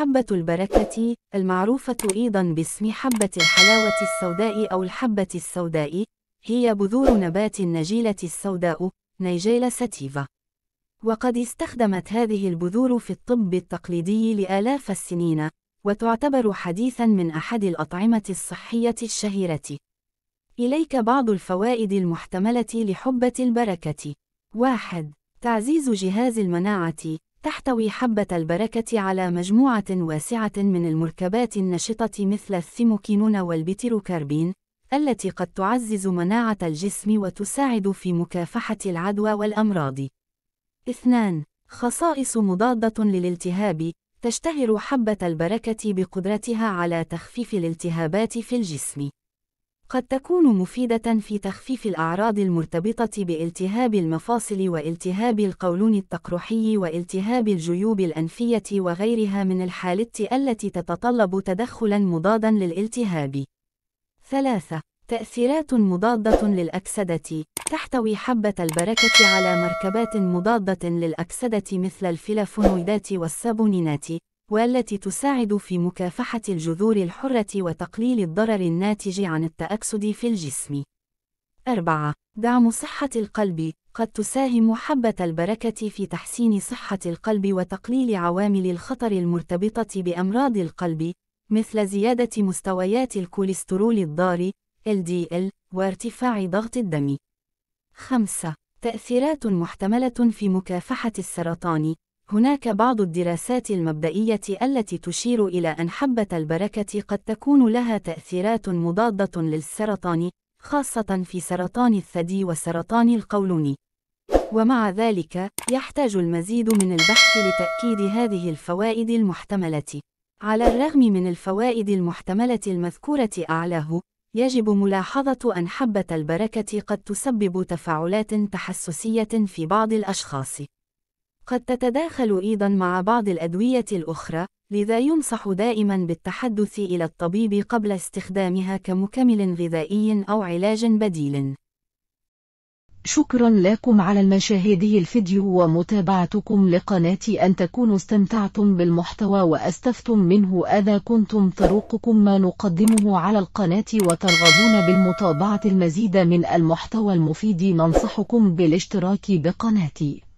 حبة البركة المعروفة أيضا باسم حبة الحلاوة السوداء أو الحبة السوداء هي بذور نبات النجيلة السوداء نيجيلا ساتيفا وقد استخدمت هذه البذور في الطب التقليدي لآلاف السنين وتعتبر حديثا من أحد الأطعمة الصحية الشهيرة إليك بعض الفوائد المحتملة لحبة البركة 1. تعزيز جهاز المناعة تحتوي حبة البركة على مجموعة واسعة من المركبات النشطة مثل الثيموكينون والبيتيروكاربين، التي قد تعزز مناعة الجسم وتساعد في مكافحة العدوى والأمراض. 2. خصائص مضادة للالتهاب تشتهر حبة البركة بقدرتها على تخفيف الالتهابات في الجسم. قد تكون مفيدة في تخفيف الأعراض المرتبطة بالتهاب المفاصل والتهاب القولون التقرحي والتهاب الجيوب الأنفية وغيرها من الحالات التي تتطلب تدخلا مضادا للالتهاب. 3. تأثيرات مضادة للأكسدة تحتوي حبة البركة على مركبات مضادة للأكسدة مثل الفلافونويدات والسابونينات والتي تساعد في مكافحة الجذور الحرة وتقليل الضرر الناتج عن التأكسد في الجسم. 4. دعم صحة القلب قد تساهم حبة البركة في تحسين صحة القلب وتقليل عوامل الخطر المرتبطة بأمراض القلب، مثل زيادة مستويات الكوليسترول الضار LDL وارتفاع ضغط الدم. 5. تأثيرات محتملة في مكافحة السرطان هناك بعض الدراسات المبدئية التي تشير إلى أن حبة البركة قد تكون لها تأثيرات مضادة للسرطان، خاصة في سرطان الثدي وسرطان القولون. ومع ذلك، يحتاج المزيد من البحث لتأكيد هذه الفوائد المحتملة. على الرغم من الفوائد المحتملة المذكورة أعلاه، يجب ملاحظة أن حبة البركة قد تسبب تفاعلات تحسسية في بعض الأشخاص. قد تتداخل أيضا مع بعض الأدوية الأخرى، لذا ينصح دائما بالتحدث إلى الطبيب قبل استخدامها كمكمل غذائي أو علاج بديل. شكرا لكم على المشاهد الفيديو ومتابعتكم لقناتي أن تكونوا استمتعتم بالمحتوى وأستفتم منه أذا كنتم طرقكم ما نقدمه على القناة وترغبون بالمتابعة المزيد من المحتوى المفيد ننصحكم بالاشتراك بقناتي